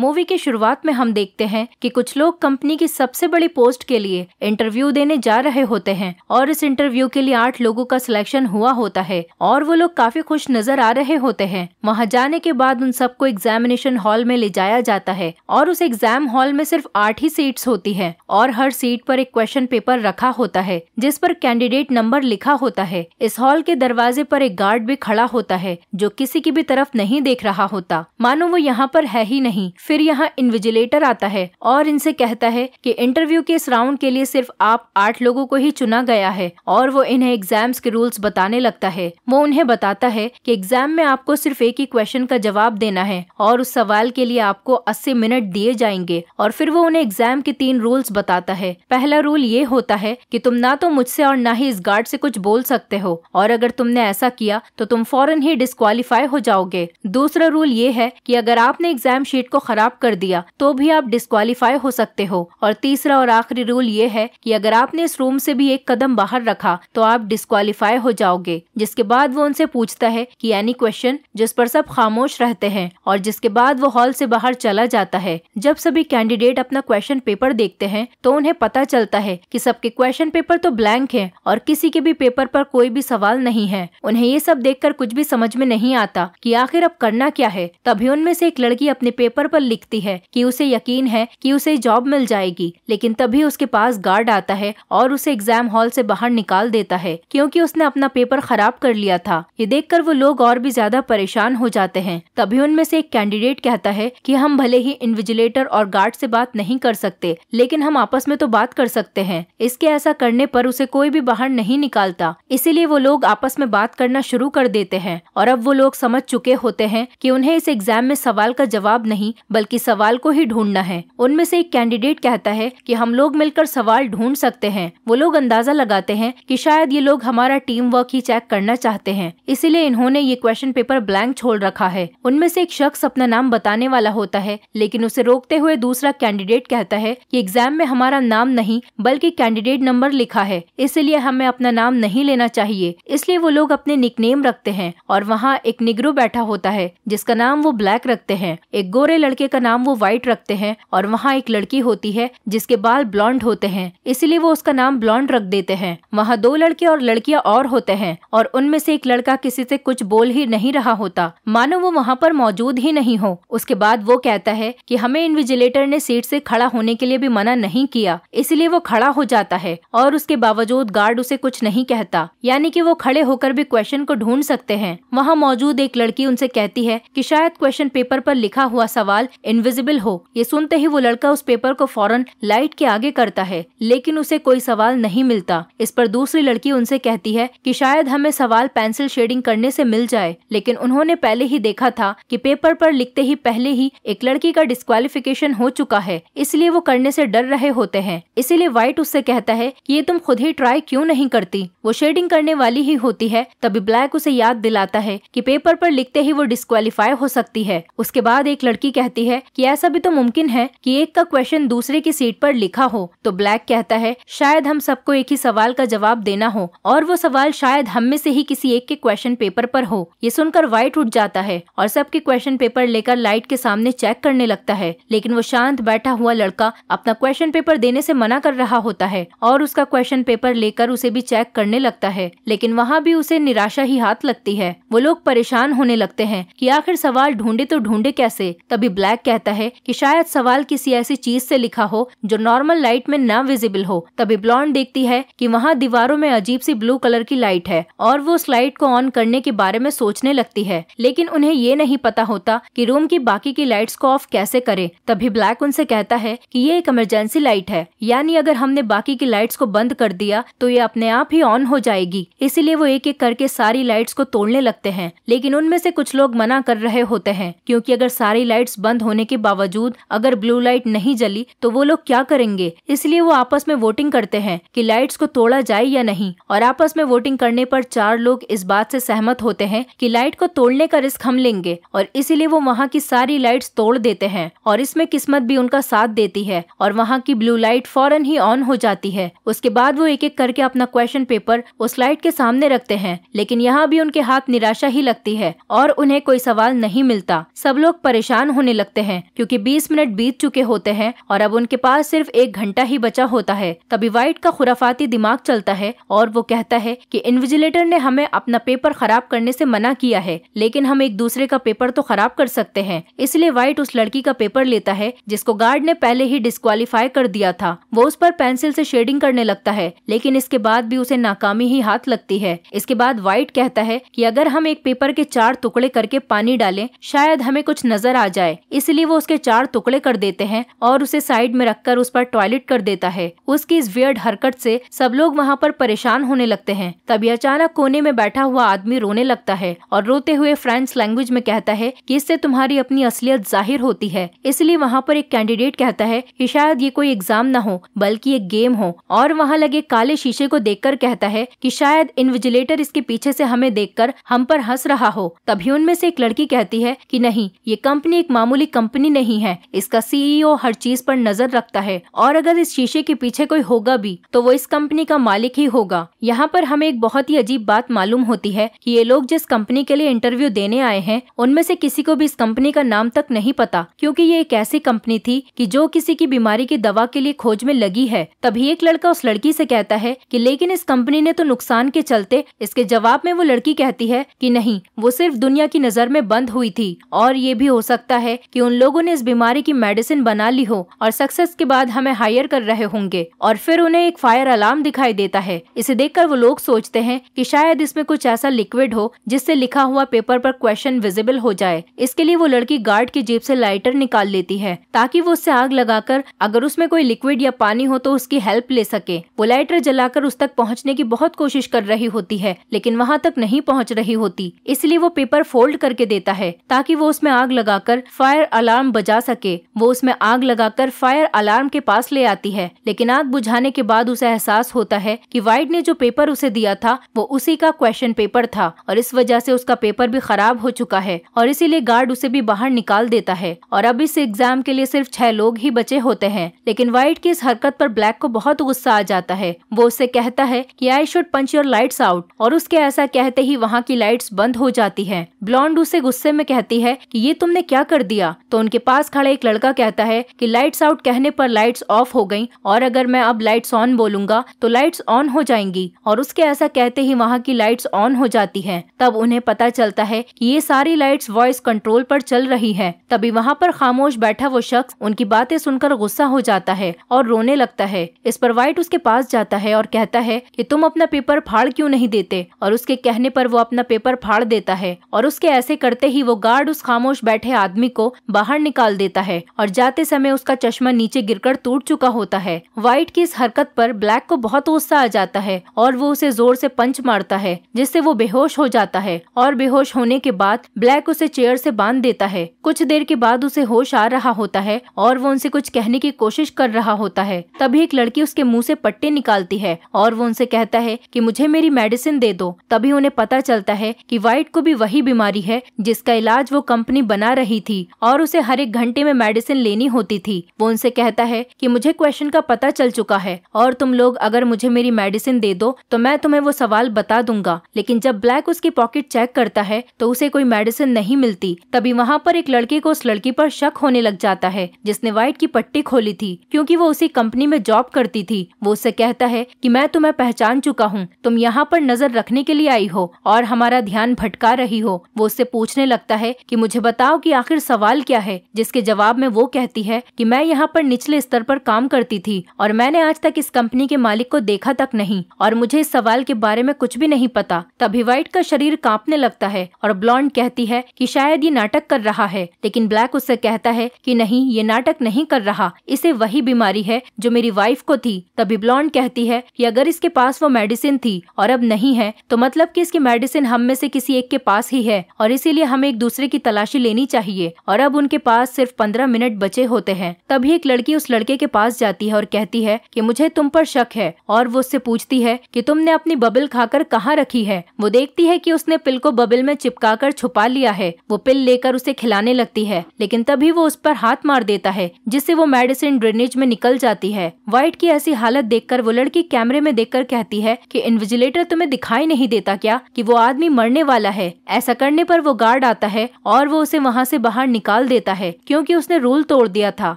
movie की शुरुआत में हम देखते हैं कि कुछ लोग कंपनी की सबसे बड़ी पोस्ट के लिए इंटरव्यू देने जा रहे होते हैं और इस इंटरव्यू के लिए आठ लोगों का सिलेक्शन हुआ होता है और वो लोग काफी खुश नजर आ रहे होते हैं वहाँ जाने के बाद उन सबको एग्जामिनेशन हॉल में ले जाया जाता है और उस एग्जाम हॉल में सिर्फ आठ ही सीट्स होती है और हर सीट पर एक क्वेश्चन पेपर रखा होता है जिस पर कैंडिडेट नंबर लिखा होता है इस हॉल के दरवाजे पर एक गार्ड भी खड़ा होता है जो किसी की भी तरफ नहीं देख रहा होता मानो वो यहाँ पर है ही नहीं फिर यहाँ इन्विजिलेटर आता है और इनसे कहता है कि इंटरव्यू के इस राउंड के लिए सिर्फ आप आठ लोगों को ही चुना गया है और वो इन्हें एग्जाम्स के रूल्स बताने लगता है वो उन्हें बताता है कि एग्जाम में आपको सिर्फ एक ही क्वेश्चन का जवाब देना है और उस सवाल के लिए आपको अस्सी मिनट दिए जाएंगे और फिर वो उन्हें एग्जाम के तीन रूल्स बताता है पहला रूल ये होता है की तुम ना तो मुझसे और ना ही इस गार्ड से कुछ बोल सकते हो और अगर तुमने ऐसा किया तो तुम फौरन ही डिस्कालीफाई हो जाओगे दूसरा रूल ये है कि अगर आपने एग्जाम शीट को खराब खराब कर दिया तो भी आप डिस्कालीफाई हो सकते हो और तीसरा और आखिरी रूल ये है कि अगर आपने इस रूम से भी एक कदम बाहर रखा तो आप डिस्कालीफाई हो जाओगे जिसके बाद वो उनसे पूछता है कि एनी क्वेश्चन जिस पर सब खामोश रहते हैं और जिसके बाद वो हॉल से बाहर चला जाता है जब सभी कैंडिडेट अपना क्वेश्चन पेपर देखते हैं तो उन्हें पता चलता है कि सबके क्वेश्चन पेपर तो ब्लैंक हैं और किसी के भी पेपर पर कोई भी सवाल नहीं है उन्हें ये सब देखकर कुछ भी समझ में नहीं आता कि आखिर अब करना क्या है तभी उनमें से एक लड़की अपने पेपर पर पर लिखती है कि उसे यकीन है कि उसे जॉब मिल जाएगी लेकिन तभी उसके पास गार्ड आता है और उसे एग्जाम हॉल से बाहर निकाल देता है क्योंकि उसने अपना पेपर खराब कर लिया था ये देखकर वो लोग और भी ज्यादा परेशान हो जाते हैं तभी उनमें से एक कैंडिडेट कहता है कि हम भले ही इन्विजिलेटर और गार्ड से बात नहीं कर सकते लेकिन हम आपस में तो बात कर सकते हैं इसके ऐसा करने पर उसे कोई भी बाहर नहीं निकालता इसीलिए वो लोग आपस में बात करना शुरू कर देते हैं और अब वो लोग समझ चुके होते हैं कि उन्हें इस एग्जाम में सवाल का जवाब नहीं बल्कि सवाल को ही ढूंढना है उनमें से एक कैंडिडेट कहता है कि हम लोग मिलकर सवाल ढूंढ सकते हैं वो लोग अंदाजा लगाते हैं कि शायद ये लोग हमारा टीम वर्क ही चेक करना चाहते हैं इसीलिए इन्होंने ये क्वेश्चन पेपर ब्लैंक छोड़ रखा है उनमें से एक शख्स अपना नाम बताने वाला होता है लेकिन उसे रोकते हुए दूसरा कैंडिडेट कहता है की एग्जाम में हमारा नाम नहीं बल्कि कैंडिडेट नंबर लिखा है इसलिए हमें अपना नाम नहीं लेना चाहिए इसलिए वो लोग अपने निकनेम रखते हैं और वहाँ एक निगरो बैठा होता है जिसका नाम वो ब्लैक रखते हैं एक गोरे लड़के लड़के का नाम वो व्हाइट रखते हैं और वहाँ एक लड़की होती है जिसके बाल ब्लॉन्ड होते हैं इसीलिए वो उसका नाम ब्लॉन्ड रख देते हैं वहाँ दो लड़के और लड़कियाँ और होते हैं और उनमें से एक लड़का किसी से कुछ बोल ही नहीं रहा होता मानो वो वहाँ पर मौजूद ही नहीं हो उसके बाद वो कहता है कि हमें इन्विजिलेटर ने सीट से खड़ा होने के लिए भी मना नहीं किया इसलिए वो खड़ा हो जाता है और उसके बावजूद गार्ड उसे कुछ नहीं कहता यानी कि वो खड़े होकर भी क्वेश्चन को ढूंढ सकते हैं वहाँ मौजूद एक लड़की उनसे कहती है कि शायद क्वेश्चन पेपर पर लिखा हुआ सवाल इनविजिबल हो ये सुनते ही वो लड़का उस पेपर को फौरन लाइट के आगे करता है लेकिन उसे कोई सवाल नहीं मिलता इस पर दूसरी लड़की उनसे कहती है कि शायद हमें सवाल पेंसिल शेडिंग करने से मिल जाए लेकिन उन्होंने पहले ही देखा था कि पेपर पर लिखते ही पहले ही एक लड़की का डिस्कालिफिकेशन हो चुका है इसलिए वो करने से डर रहे होते हैं इसीलिए व्हाइट उससे कहता है कि ये तुम खुद ही ट्राई क्यों नहीं करती वो शेडिंग करने वाली ही होती है तभी ब्लैक उसे याद दिलाता है कि पेपर पर लिखते ही वो डिस्कालीफाई हो सकती है उसके बाद एक लड़की कहती कहती है कि ऐसा भी तो मुमकिन है कि एक का क्वेश्चन दूसरे की सीट पर लिखा हो तो ब्लैक कहता है शायद हम सबको एक ही सवाल का जवाब देना हो और वो सवाल शायद हम में से ही किसी एक के क्वेश्चन पेपर पर हो ये सुनकर व्हाइट उठ जाता है और सबके क्वेश्चन पेपर लेकर लाइट के सामने चेक करने लगता है लेकिन वो शांत बैठा हुआ लड़का अपना क्वेश्चन पेपर देने से मना कर रहा होता है और उसका क्वेश्चन पेपर लेकर उसे भी चेक करने लगता है लेकिन वहाँ भी उसे निराशा ही हाथ लगती है वो लोग परेशान होने लगते हैं कि आखिर सवाल ढूंढे तो ढूंढे कैसे तभी ब्लैक ब्लैक कहता है कि शायद सवाल किसी ऐसी चीज से लिखा हो जो नॉर्मल लाइट में ना विजिबल हो तभी ब्लॉन्ड देखती है कि वहाँ दीवारों में अजीब सी ब्लू कलर की लाइट है और वो उस लाइट को ऑन करने के बारे में सोचने लगती है लेकिन उन्हें ये नहीं पता होता कि रूम की बाकी की लाइट्स को ऑफ कैसे करे तभी ब्लैक उनसे कहता है कि ये एक इमरजेंसी लाइट है यानी अगर हमने बाकी की लाइट्स को बंद कर दिया तो ये अपने आप ही ऑन हो जाएगी इसीलिए वो एक एक करके सारी लाइट्स को तोड़ने लगते हैं लेकिन उनमें से कुछ लोग मना कर रहे होते हैं क्योंकि अगर सारी लाइट्स बंद बंद होने के बावजूद अगर ब्लू लाइट नहीं जली तो वो लोग क्या करेंगे इसलिए वो आपस में वोटिंग करते हैं कि लाइट्स को तोड़ा जाए या नहीं और आपस में वोटिंग करने पर चार लोग इस बात से सहमत होते हैं कि लाइट को तोड़ने का रिस्क हम लेंगे और इसीलिए वो वहाँ की सारी लाइट तोड़ देते हैं और इसमें किस्मत भी उनका साथ देती है और वहाँ की ब्लू लाइट फौरन ही ऑन हो जाती है उसके बाद वो एक एक करके अपना क्वेश्चन पेपर उस लाइट के सामने रखते हैं लेकिन यहाँ भी उनके हाथ निराशा ही लगती है और उन्हें कोई सवाल नहीं मिलता सब लोग परेशान होने लगते लगते हैं क्योंकि 20 मिनट बीत चुके होते हैं और अब उनके पास सिर्फ एक घंटा ही बचा होता है तभी व्हाइट का खुराफाती दिमाग चलता है और वो कहता है कि इन्विजिलेटर ने हमें अपना पेपर खराब करने से मना किया है लेकिन हम एक दूसरे का पेपर तो खराब कर सकते हैं इसलिए व्हाइट उस लड़की का पेपर लेता है जिसको गार्ड ने पहले ही डिस्कालीफाई कर दिया था वो उस पर पेंसिल से शेडिंग करने लगता है लेकिन इसके बाद भी उसे नाकामी ही हाथ लगती है इसके बाद व्हाइट कहता है कि अगर हम एक पेपर के चार टुकड़े करके पानी डालें शायद हमें कुछ नजर आ जाए इसलिए वो उसके चार टुकड़े कर देते हैं और उसे साइड में रखकर उस पर टॉयलेट कर देता है उसकी इस वियर्ड हरकत से सब लोग वहाँ पर परेशान होने लगते हैं तभी अचानक कोने में बैठा हुआ आदमी रोने लगता है और रोते हुए फ्रेंच लैंग्वेज में कहता है कि इससे तुम्हारी अपनी असलियत जाहिर होती है इसलिए वहाँ पर एक कैंडिडेट कहता है कि शायद ये कोई एग्जाम न हो बल्कि एक गेम हो और वहाँ लगे काले शीशे को कर कहता है कि शायद इन्विजिलेटर इसके पीछे से हमें कर हम पर हंस रहा हो तभी उनमें से एक लड़की कहती है कि नहीं ये कंपनी एक मामूली मामूली कंपनी नहीं है इसका सीईओ e हर चीज पर नजर रखता है और अगर इस शीशे के पीछे कोई होगा भी तो वो इस कंपनी का मालिक ही होगा यहाँ पर हमें एक बहुत ही अजीब बात मालूम होती है कि ये लोग जिस कंपनी के लिए इंटरव्यू देने आए हैं उनमें से किसी को भी इस कंपनी का नाम तक नहीं पता क्योंकि ये एक ऐसी कंपनी थी कि जो किसी की बीमारी की दवा के लिए खोज में लगी है तभी एक लड़का उस लड़की से कहता है कि लेकिन इस कंपनी ने तो नुकसान के चलते इसके जवाब में वो लड़की कहती है कि नहीं वो सिर्फ दुनिया की नजर में बंद हुई थी और ये भी हो सकता है कि उन लोगों ने इस बीमारी की मेडिसिन बना ली हो और सक्सेस के बाद हमें हायर कर रहे होंगे और फिर उन्हें एक फायर अलार्म दिखाई देता है इसे देखकर वो लोग सोचते हैं की शायद इसमें कुछ ऐसा लिक्विड हो जिससे लिखा हुआ पेपर आरोप क्वेश्चन विजिबल हो जाए इसके लिए वो लड़की गार्ड की जेब ऐसी लाइटर निकाल लेती है ताकि वो उससे आग लगाकर अगर उसमें कोई लिक्विड या पानी हो तो उसकी हेल्प ले सके वो लाइटर जलाकर उस तक पहुंचने की बहुत कोशिश कर रही होती है लेकिन वहां तक नहीं पहुंच रही होती इसलिए वो पेपर फोल्ड करके देता है ताकि वो उसमें आग लगाकर फायर फायर अलार्म बजा सके वो उसमें आग लगाकर फायर अलार्म के पास ले आती है लेकिन आग बुझाने के बाद उसे एहसास होता है कि वाइट ने जो पेपर उसे दिया था वो उसी का क्वेश्चन पेपर था और इस वजह से उसका पेपर भी खराब हो चुका है और इसीलिए गार्ड उसे भी बाहर निकाल देता है और अब इस एग्जाम के लिए सिर्फ छह लोग ही बचे होते हैं लेकिन व्हाइट की इस हरकत पर ब्लैक को बहुत गुस्सा आ जाता है वो उसे कहता है कि I should punch your lights out और उसके ऐसा कहते ही वहाँ की लाइट्स बंद हो जाती है ब्लॉन्ड उसे गुस्से में कहती है कि ये तुमने क्या कर दिया किया तो उनके पास खड़ा एक लड़का कहता है कि लाइट्स आउट कहने पर लाइट्स ऑफ हो गई और अगर मैं अब लाइट्स ऑन बोलूंगा तो लाइट्स ऑन हो जाएंगी और उसके ऐसा कहते ही वहाँ की लाइट्स ऑन हो जाती है तब उन्हें पता चलता है कि ये सारी लाइट्स वॉइस कंट्रोल पर चल रही है तभी वहाँ पर खामोश बैठा वो शख्स उनकी बातें सुनकर गुस्सा हो जाता है और रोने लगता है इस पर व्हाइट उसके पास जाता है और कहता है कि तुम अपना पेपर फाड़ क्यों नहीं देते और उसके कहने पर वो अपना पेपर फाड़ देता है और उसके ऐसे करते ही वो गार्ड उस खामोश बैठे आदमी को बाहर निकाल देता है और जाते समय उसका चश्मा नीचे गिरकर टूट चुका होता है व्हाइट की इस हरकत पर ब्लैक को बहुत गुस्सा आ जाता है और वो उसे जोर से पंच मारता है जिससे वो बेहोश हो जाता है और बेहोश होने के बाद ब्लैक उसे चेयर से बांध देता है कुछ देर के बाद उसे होश आ रहा होता है और वो उनसे कुछ कहने की कोशिश कर रहा होता है तभी एक लड़की उसके मुंह से पट्टे निकालती है और वो उनसे कहता है कि मुझे मेरी मेडिसिन दे दो तभी उन्हें पता चलता है कि व्हाइट को भी वही बीमारी है जिसका इलाज वो कंपनी बना रही थी और और उसे हर एक घंटे में मेडिसिन लेनी होती थी वो उनसे कहता है कि मुझे क्वेश्चन का पता चल चुका है और तुम लोग अगर मुझे मेरी मेडिसिन दे दो तो मैं तुम्हें वो सवाल बता दूंगा लेकिन जब ब्लैक उसकी पॉकेट चेक करता है तो उसे कोई मेडिसिन नहीं मिलती तभी वहाँ पर एक लड़के को उस लड़की पर शक होने लग जाता है जिसने व्हाइट की पट्टी खोली थी क्योंकि वो उसी कंपनी में जॉब करती थी वो उससे कहता है कि मैं तुम्हें पहचान चुका हूँ तुम यहाँ पर नजर रखने के लिए आई हो और हमारा ध्यान भटका रही हो वो उससे पूछने लगता है कि मुझे बताओ कि आखिर सवाल हाल क्या है जिसके जवाब में वो कहती है कि मैं यहाँ पर निचले स्तर पर काम करती थी और मैंने आज तक इस कंपनी के मालिक को देखा तक नहीं और मुझे इस सवाल के बारे में कुछ भी नहीं पता तभी व्हाइट का शरीर कांपने लगता है और ब्लॉन्ड कहती है कि शायद ये नाटक कर रहा है लेकिन ब्लैक उससे कहता है कि नहीं ये नाटक नहीं कर रहा इसे वही बीमारी है जो मेरी वाइफ को थी तभी ब्लॉन्ड कहती है कि अगर इसके पास वो मेडिसिन थी और अब नहीं है तो मतलब कि इसकी मेडिसिन हम में से किसी एक के पास ही है और इसीलिए हमें एक दूसरे की तलाशी लेनी चाहिए और और अब उनके पास सिर्फ पंद्रह मिनट बचे होते हैं तभी एक लड़की उस लड़के के पास जाती है और कहती है कि मुझे तुम पर शक है और वो उससे पूछती है कि तुमने अपनी बबल खाकर कहाँ रखी है वो देखती है कि उसने पिल को बबल में चिपका कर छुपा लिया है वो पिल लेकर उसे खिलाने लगती है लेकिन तभी वो उस पर हाथ मार देता है जिससे वो मेडिसिन ड्रेनेज में निकल जाती है व्हाइट की ऐसी हालत देखकर वो लड़की कैमरे में देखकर कहती है कि इन्विजिलेटर तुम्हें दिखाई नहीं देता क्या कि वो आदमी मरने वाला है ऐसा करने पर वो गार्ड आता है और वो उसे वहाँ से बाहर निकल निकाल देता है क्योंकि उसने रूल तोड़ दिया था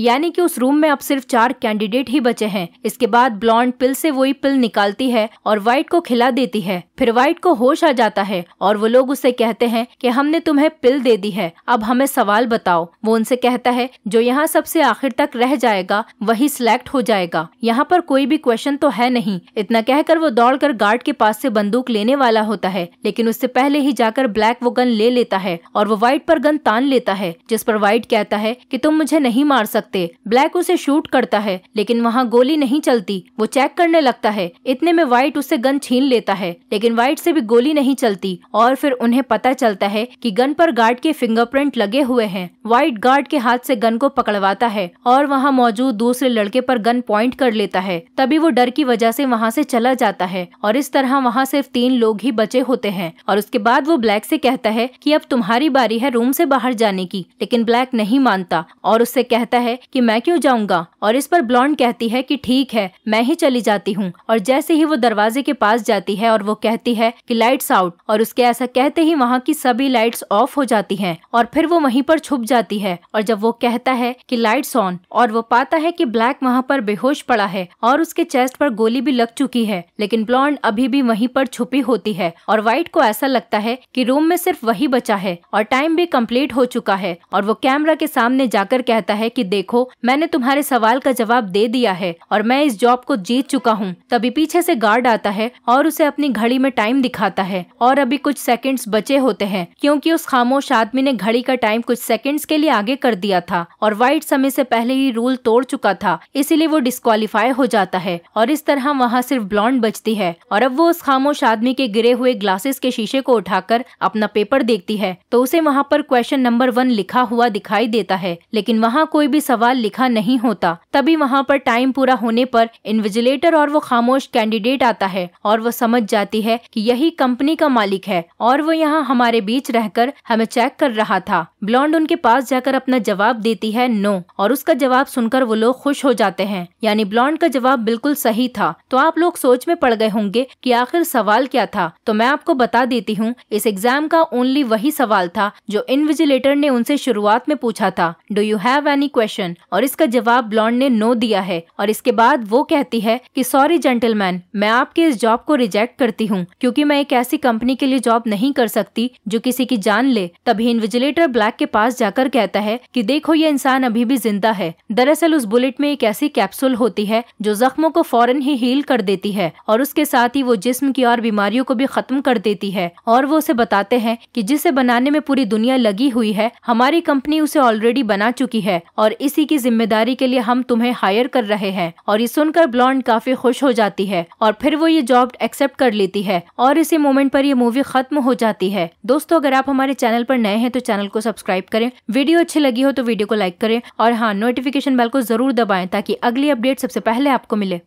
यानी कि उस रूम में अब सिर्फ चार कैंडिडेट ही बचे हैं इसके बाद ब्लॉन्ड पिल से वही पिल निकालती है और व्हाइट को खिला देती है फिर व्हाइट को होश आ जाता है और वो लोग उसे कहते हैं कि हमने तुम्हें पिल दे दी है अब हमें सवाल बताओ वो उनसे कहता है जो यहाँ सबसे आखिर तक रह जाएगा वही सिलेक्ट हो जाएगा यहाँ पर कोई भी क्वेश्चन तो है नहीं इतना कहकर वो दौड़कर गार्ड के पास से बंदूक लेने वाला होता है लेकिन उससे पहले ही जाकर ब्लैक वो गन ले लेता है और वो व्हाइट पर गन तान लेता है जिस पर व्हाइट कहता है कि तुम मुझे नहीं मार सकते ब्लैक उसे शूट करता है लेकिन वहाँ गोली नहीं चलती वो चेक करने लगता है इतने में व्हाइट उससे गन छीन लेता है लेकिन व्हाइट से भी गोली नहीं चलती और फिर उन्हें पता चलता है कि गन पर गार्ड के फिंगरप्रिंट लगे हुए हैं व्हाइट गार्ड के हाथ से गन को पकड़वाता है और वहाँ मौजूद दूसरे लड़के पर गन पॉइंट कर लेता है तभी वो डर की वजह से वहाँ से चला जाता है और इस तरह वहाँ सिर्फ तीन लोग ही बचे होते हैं और उसके बाद वो ब्लैक से कहता है कि अब तुम्हारी बारी है रूम से बाहर जाने की लेकिन ब्लैक नहीं मानता और उससे कहता है कि मैं क्यों जाऊंगा और इस पर ब्लॉन्ड कहती है कि ठीक है मैं ही चली जाती हूँ और जैसे ही वो दरवाजे के पास जाती है और वो कहती है कि लाइट्स आउट और उसके ऐसा कहते ही वहाँ की सभी लाइट्स ऑफ हो जाती हैं और फिर वो वहीं पर छुप जाती है और जब वो कहता है कि लाइट्स ऑन और वो पाता है कि ब्लैक वहाँ पर बेहोश पड़ा है और उसके चेस्ट पर गोली भी लग चुकी है लेकिन ब्लॉन्ड अभी भी वहीं पर छुपी होती है और व्हाइट को ऐसा लगता है कि रूम में सिर्फ वही बचा है और टाइम भी कंप्लीट हो चुका है और वो कैमरा के सामने जाकर कहता है कि देखो मैंने तुम्हारे सवाल का जवाब दे दिया है और मैं इस जॉब को जीत चुका हूँ तभी पीछे से गार्ड आता है और उसे अपनी घड़ी में टाइम दिखाता है और अभी कुछ सेकंड्स बचे होते हैं क्योंकि उस खामोश आदमी ने घड़ी का टाइम कुछ सेकंड्स के लिए आगे कर दिया था और वाइट समय से पहले ही रूल तोड़ चुका था इसीलिए वो डिस्कालीफाई हो जाता है और इस तरह वहाँ सिर्फ ब्लॉन्ड बचती है और अब वो उस खामोश आदमी के गिरे हुए ग्लासेस के शीशे को उठाकर अपना पेपर देखती है तो उसे वहाँ पर क्वेश्चन नंबर वन लिखा हुआ दिखाई देता है लेकिन वहाँ कोई भी सवाल लिखा नहीं होता तभी वहाँ पर टाइम पूरा होने पर इन्विजिलेटर और वो खामोश कैंडिडेट आता है और वो समझ जाती है कि यही कंपनी का मालिक है और वो यहाँ हमारे बीच रहकर हमें चेक कर रहा था ब्लॉन्ड उनके पास जाकर अपना जवाब देती है नो और उसका जवाब सुनकर वो लोग खुश हो जाते हैं यानी ब्लॉन्ड का जवाब बिल्कुल सही था तो आप लोग सोच में पड़ गए होंगे कि आखिर सवाल क्या था तो मैं आपको बता देती हूँ इस एग्जाम का ओनली वही सवाल था जो इनविजिलेटर ने उनसे शुरुआत में पूछा था do you have any question और इसका जवाब ब्लॉन्ड ने नो दिया है और इसके बाद वो कहती है कि सॉरी जेंटलमैन मैं आपके इस जॉब को रिजेक्ट करती हूँ क्योंकि मैं एक ऐसी कंपनी के लिए जॉब नहीं कर सकती जो किसी की जान ले तभी इन्विजिलेटर ब्लैक के पास जाकर कहता है की देखो ये इंसान अभी भी जिंदा है दरअसल उस बुलेट में एक ऐसी कैप्सूल होती है जो जख्मों को फौरन ही हील कर देती है और उसके साथ ही वो जिस्म की और बीमारियों को भी खत्म कर देती है और वो उसे बताते हैं कि जिसे बनाने में पूरी दुनिया लगी हुई है हमारी हमारी कंपनी उसे ऑलरेडी बना चुकी है और इसी की जिम्मेदारी के लिए हम तुम्हें हायर कर रहे हैं और ये सुनकर ब्लॉन्ड काफी खुश हो जाती है और फिर वो ये जॉब एक्सेप्ट कर लेती है और इसी मोमेंट पर ये मूवी खत्म हो जाती है दोस्तों अगर आप हमारे चैनल पर नए हैं तो चैनल को सब्सक्राइब करें वीडियो अच्छी लगी हो तो वीडियो को लाइक करें और हाँ नोटिफिकेशन बेल को जरूर दबाएं ताकि अगली अपडेट सबसे पहले आपको मिले